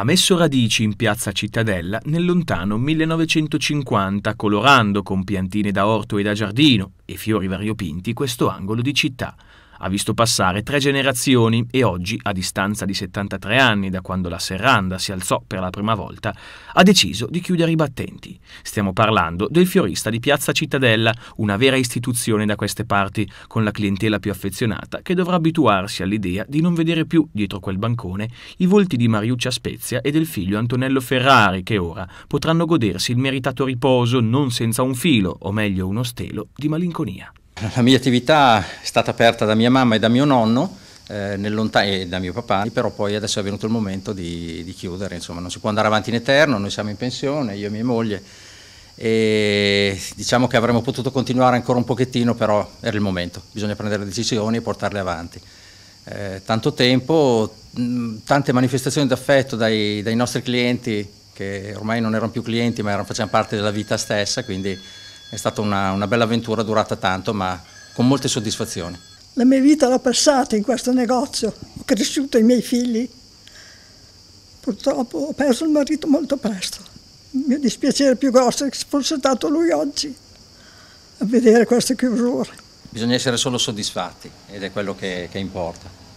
ha messo radici in piazza Cittadella nel lontano 1950, colorando con piantine da orto e da giardino e fiori variopinti questo angolo di città, ha visto passare tre generazioni e oggi, a distanza di 73 anni da quando la serranda si alzò per la prima volta, ha deciso di chiudere i battenti. Stiamo parlando del fiorista di Piazza Cittadella, una vera istituzione da queste parti, con la clientela più affezionata che dovrà abituarsi all'idea di non vedere più dietro quel bancone i volti di Mariuccia Spezia e del figlio Antonello Ferrari che ora potranno godersi il meritato riposo non senza un filo, o meglio uno stelo, di malinconia. La mia attività è stata aperta da mia mamma e da mio nonno eh, e da mio papà, però poi adesso è venuto il momento di, di, chiudere, insomma non si può andare avanti in eterno, noi siamo in pensione, io e mia moglie, e diciamo che avremmo potuto continuare ancora un pochettino, però era il momento, bisogna prendere decisioni e portarle avanti. Eh, tanto tempo, tante manifestazioni d'affetto dai, dai nostri clienti, che ormai non erano più clienti ma erano, facevano parte della vita stessa, quindi è stata una, una bella avventura durata tanto ma con molte soddisfazioni. La mia vita l'ho passata in questo negozio, ho cresciuto i miei figli. Purtroppo ho perso il marito molto presto. Il mio dispiacere più grosso è che fosse stato lui oggi a vedere queste chiusure. Bisogna essere solo soddisfatti ed è quello che, che importa.